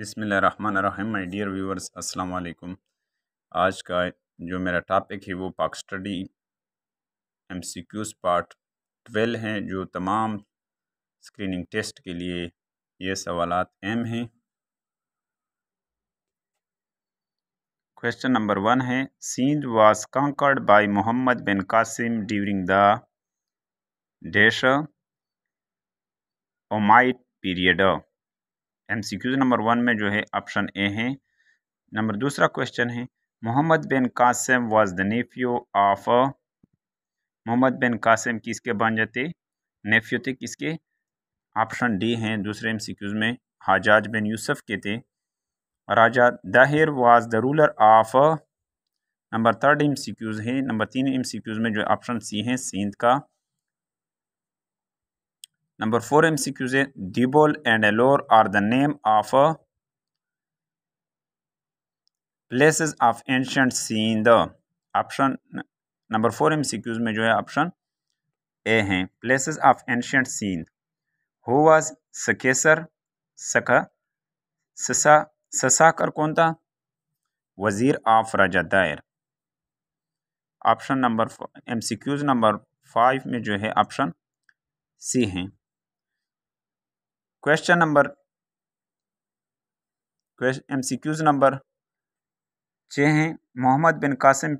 बिसमीम my dear viewers अस्सलाम वालेकुम आज का जो मेरा टॉपिक है वो Pak study M C Qs part twelve हैं जो तमाम स्क्रीनिंग टेस्ट के लिए ये सवाल अहम हैं क्वेश्चन नंबर वन है Sindh was conquered by Muhammad bin Qasim during the dash Umayyad period M C Qs number one में जो है ऑप्शन ए है नंबर दूसरा क्वेश्चन है Muhammad bin Qasim was the nephew of Muhammad bin Qasim किसके बन जाते नेफ्यू थे किसके ऑप्शन डी हैं दूसरे एम सी क्यूज़ में हाजाज बिन यूसुफ के थे Raja Dahir was the ruler of number third M C Qs है नंबर तीन एम सी क्यूज़ में जो ऑप्शन सी हैं सिंध का Number 4 MCQs है Dibol and Elor are the name of places of ancient scene the option number 4 MCQs में जो है option ए हैं places of ancient scene who was Sakesar Saka Sasa Sasakar कौन था वज़ीर of Raja Dahir option number M C Qs number five में जो है ऑप्शन सी हैं question number M C Qs number छः हैं Muhammad bin Qasim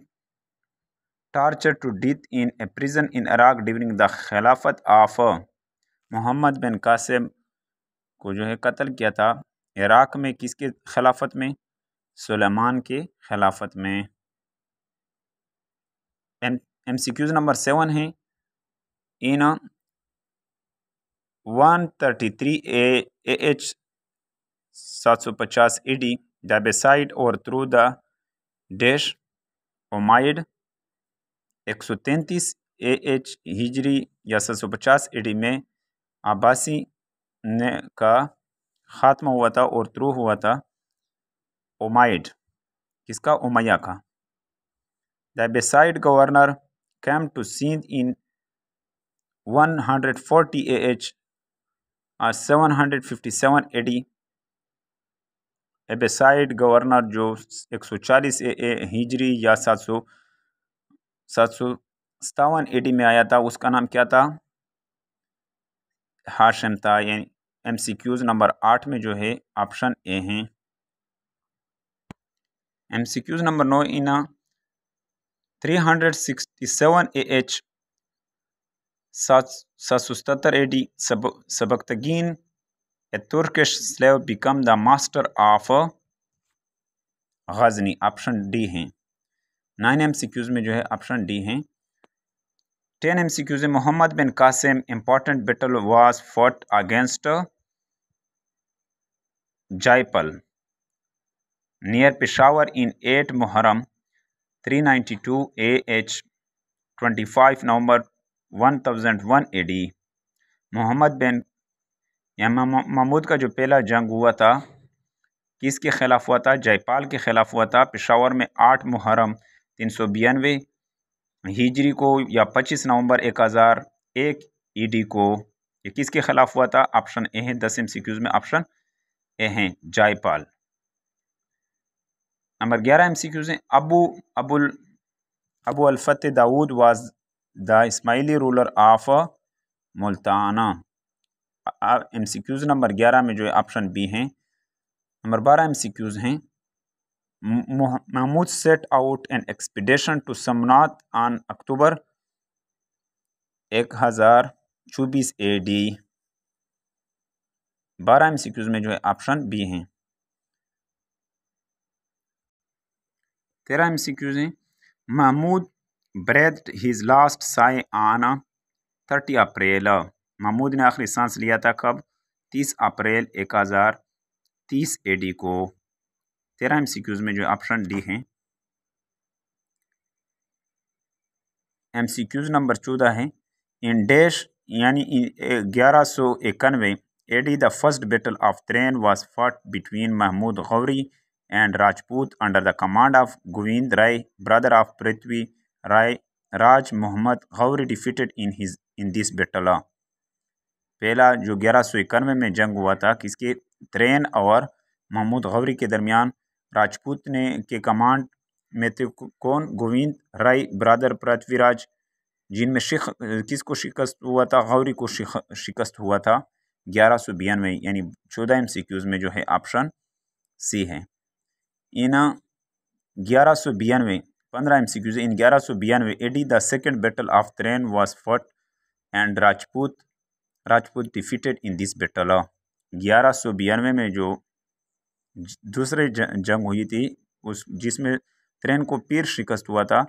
torture to death in a prison in Iraq during the Khilafat of Muhammad bin Qasim को जो है कत्ल किया था इराक में किसके खिलाफत में सुलेमान के खिलाफत में M M C Qs number seven है in one thirty three A H सात सौ पचास ई डी डाबेसाइड और थ्रू द डैश ओमाइड एक सौ तैंतीस ए एच हिजरी या सात सौ पचास ई डी में आबासी ने का ख़ात्मा हुआ था और थ्रू हुआ था ओमाइड किसका ओमैया का the governor came to Sindh in one hundred forty A H seven 757 AD Abbasid governor जो 140 ए हिजरी या 700 सात सौ सतावन एडी में आया था उसका नाम क्या था हाशम था यानी एम सी क्यूज़ नंबर आठ में जो है ऑप्शन ए हैं एम सी क्यूज़ नंबर नौ in three hundred sixty seven A H सतर Sasustatar AD, Sabaktagin, a e Turkish slave, become the master of Ghazni option D हैं नाइन एम सी क्यूज में जो है ऑप्शन डी हैं ten M C Qs Muhammad bin Qasim important battle was fought against Jaipal near Peshawar in eight Muharram 392 H twenty five November one thousand one A D Mohammad bin या महमूद का जो पहला जंग हुआ था किसके ख़िलाफ़ हुआ था जयपाल के ख़िलाफ़ हुआ था पेशावर में आठ मुहर्रम तीन सौ बयानवे हिजरी को या पच्चीस नवंबर एक हज़ार एक ई e डी को ये किसके ख़िलाफ़ हुआ था ऑप्शन ए है दस एम सी क्यूज़ में ऑप्शन ए हैं जायपाल नंबर ग्यारह एम सी क्यूज़ हैं Abu Abul Abu Alfath Daud was the Ismaili ruler of Multan M C Qs number ग्यारह में जो है ऑप्शन बी हैं नंबर बारह एम सी क्यूज़ हैं Mahmud set out an expedition to Somnath on October एक हज़ार चौबीस ए डी बारह एम सी क्यूज़ में जो है ऑप्शन बी हैं तेरह एम सी क्यूज़ हैं महमूद ब्रेथ हीज लास्ट साई आना थर्टी अप्रैल महमूद ने आखिरी सांस लिया था कब तीस अप्रैल एक हज़ार तीस ए डी को तेरह एम सी क्यूज में जो ऑप्शन डी हैं एम सी क्यूज नंबर चौदह है इन डैश यानी ग्यारह सौ इक्यानवे D the first battle of Tarain was fought between Mahmud Ghori and Rajput under the command of Govind Rai brother of Prithvi Rai Raj Muhammad Ghori defeated in his in this बेटला पहला जो ग्यारह सौ इक्यानवे में जंग हुआ था किसके त्रेन और महमूद गौरी के दरमियान राजपूत ने के कमांड में थे कौन गोविंद राय ब्रादर पृथ्वीराज जिनमें शिख किस को शिकस्त हुआ था गौरी को शिख शिकस्त हुआ था ग्यारह सौ बयानवे यानी चौदह एम सी क्यूज़ में जो है ऑप्शन सी है इन ग्यारह सौ बयानवे पंद्रह एम सी क्यूज इन ग्यारह सौ बयानवे A D the second battle of Tarain was fought and Rajput Rajput defeated in this battle ग्यारह सौ बयानवे में जो दूसरे जंग हुई थी उस जिसमें त्रेन को पीर शिकस्त हुआ था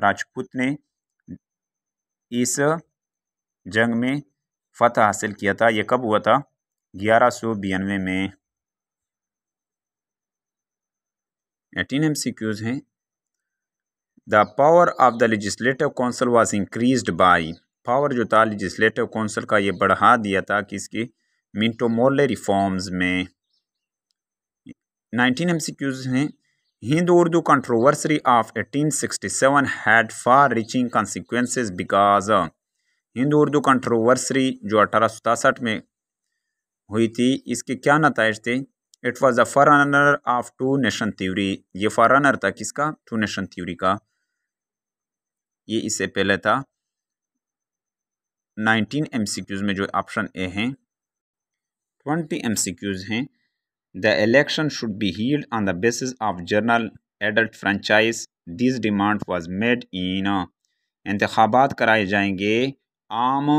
राजपूत ने इस जंग में फतह हासिल किया था यह कब हुआ था ग्यारह सौ बयानवे में एटीन एम सी क्यूज़ हैं the power of the legislative council was increased by power जो था लेजिस्लेटिव कौंसिल का ये बढ़ा दिया था कि इसकी मिनटोमोले रिफॉर्म्स में नाइनटीन एम सी क्यूज हैं Hindi Urdu controversy of eighteen sixty seven had far reaching consequences because Hindi Urdu controversy जो अठारह सौ सतासठ में हुई थी इसके क्या नतज थे it was the forerunner of two nation theory ये फॉरनर था किसका टू नेशन थ्यूरी का ये इससे पहले था 19 एम में जो ऑप्शन ए हैं 20 एम हैं the election should be held on the basis of general adult franchise this demand was made in इंतबात कराए जाएंगे आम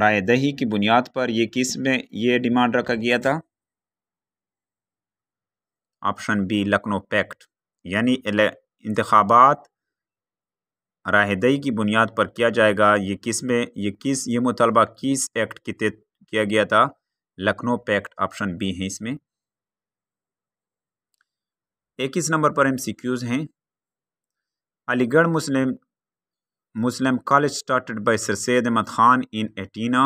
राय दही की बुनियाद पर यह किस में ये डिमांड रखा गया था ऑप्शन बी लखनऊ पैक्ट यानी इंतबात राहदई की बुनियाद पर किया जाएगा ये किस में ये किस ये मुतालबा किस एक्ट के तहत किया गया था लखनऊ पैक्ट ऑप्शन बी है इसमें इक्कीस नंबर पर एम सी क्यूज़ हैं Aligarh Muslim Muslim college started by sir Syed Ahmad Khan in eighteen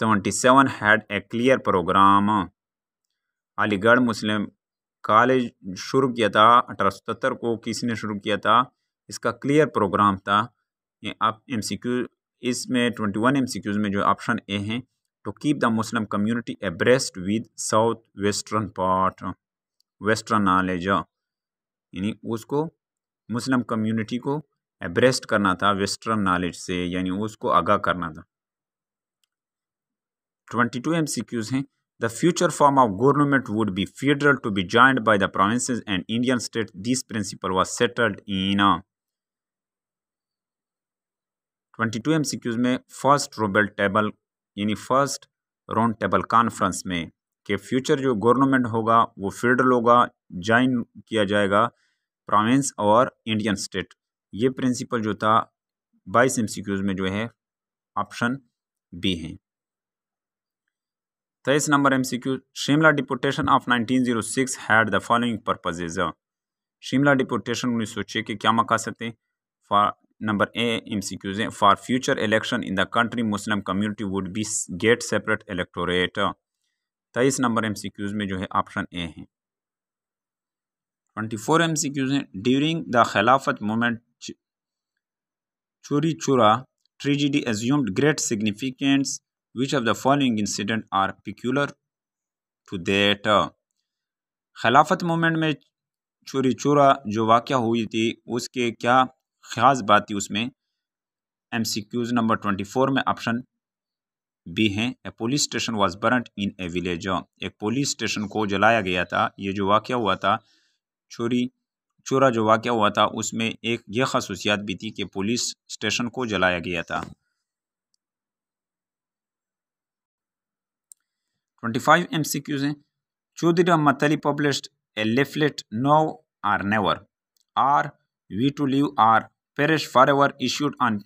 seventy seven had a clear programme Aligarh Muslim college शुरू किया था अठारह सौ को किसने शुरू किया था इसका क्लियर प्रोग्राम था आप एम सी क्यू इसमें twenty one M C Qs में जो ऑप्शन ए हैं to keep the Muslim community abreast with south western part western knowledge यानी उसको मुस्लिम कम्युनिटी को एब्रेस्ट करना था वेस्टर्न नॉलेज से यानी उसको आगाह करना था twenty two M C Qs हैं The future form of government would be federal to be joined by the provinces and Indian states. This principle was settled in 22 MCQs. में फर्स्ट रोबेल table यानी फर्स्ट राउंड टेबल कॉन्फ्रेंस में कि future जो government होगा वो federal होगा join किया जाएगा प्रोविंस और इंडियन स्टेट ये प्रिंसिपल जो था बाईस एम में जो है ऑप्शन बी है तेईस number M C Q Shimla deputation of nineteen zero six had the following purposes Shimla deputation उन्नीस सौ छः के क्या मकासद थे for number A M C Qs हैं for future election in the country Muslim community would be get separate electorate तेईस number M C Qs में जो है ऑप्शन ए है twenty four M C Qs हैं during the Khilafat movement Chauri चुरा ट्रीजिडी assumed great significance which of the following incident are peculiar to that uh, Khilafat movement में चोरी चोरा जो वाक़ हुई थी उसके क्या ख़ास बात थी उसमें M C Qs number twenty four में ऑप्शन बी हैं a police station was burnt in a village एक पुलिस स्टेशन को जलाया गया था ये जो वाक़ हुआ था चोरी चोरा जो वाक़ हुआ था उसमें एक ये खसूसियात भी थी कि पुलिस स्टेशन को जलाया गया था 25 MCQs हैं चौधरी राम मतली published a leaflet now or never are we to live or perish forever issued on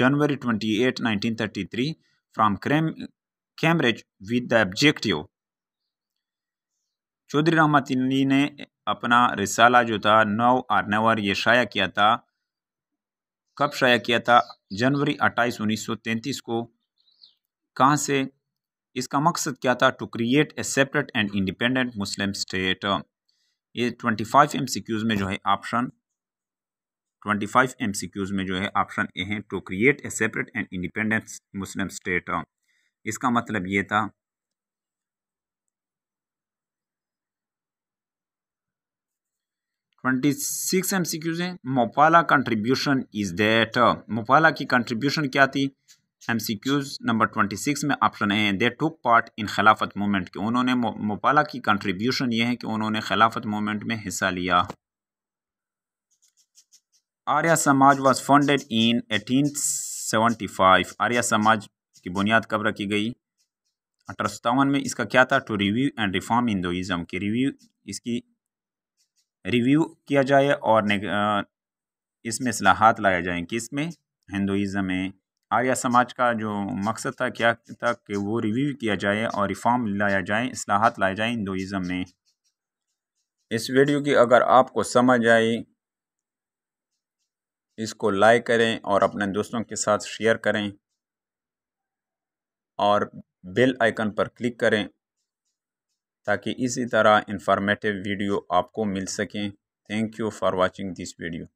January 28, 1933 from क्रेम Cambridge with the objective Chaudhry Rahmat मतली ने अपना रिसाला जो था नव आर नवर ये शाया किया था कब शाया किया था जनवरी अट्ठाईस उन्नीस सौ तैंतीस को कहाँ से इसका मकसद क्या था to create a separate and independent Muslim state ये 25 एमसीक्यूज में जो है ऑप्शन 25 एमसीक्यूज में जो है ऑप्शन ए है to create a separate and independent Muslim state इसका मतलब ये था twenty six M C Qs है Moplah contribution is that Moplah की कंट्रीब्यूशन क्या थी M C Qs number twenty six में option A they took part in Khilafat movement के उन्होंने मोपाला की कंट्रीब्यूशन ये है कि उन्होंने खिलाफत मूवमेंट में हिस्सा लिया Arya Samaj was founded in eighteen seventy five Arya Samaj की बुनियाद कब रखी गई अठारह सतावन में इसका क्या था to review and reform Hinduism की रिव्यू इसकी रिव्यू किया जाए और इसमें असलाहत लाया जाए किस में हिंदुज़म में आर्य समाज का जो मकसद था क्या था कि वो रिव्यू किया जाए और रिफॉर्म लाया जाए असलाहत लाए जाए हिंदुज़म में इस वीडियो की अगर आपको समझ आई इसको लाइक करें और अपने दोस्तों के साथ शेयर करें और बेल आइकन पर क्लिक करें ताकि इसी तरह इंफॉर्मेटिव वीडियो आपको मिल सकें thank you for watching this video